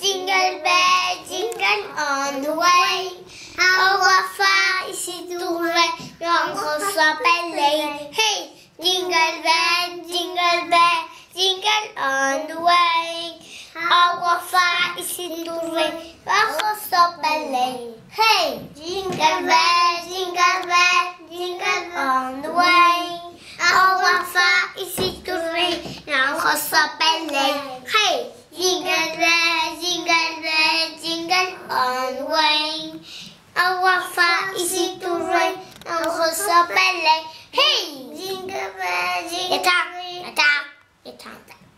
Jingle bell, jingle on the way. How far is it to way? Long horse ballet. Hey, jingle bell, jingle bell, jingle on the way. How far is it to way? Long horse ballet. Hey, jingle bell, jingle bell, jingle on the way. How far is it to way? Long horse ballet. Hey. on way. Our is it to rain, our horse of ballet. Hey! Jingle bell, jingle bell. Get up, get up, get up.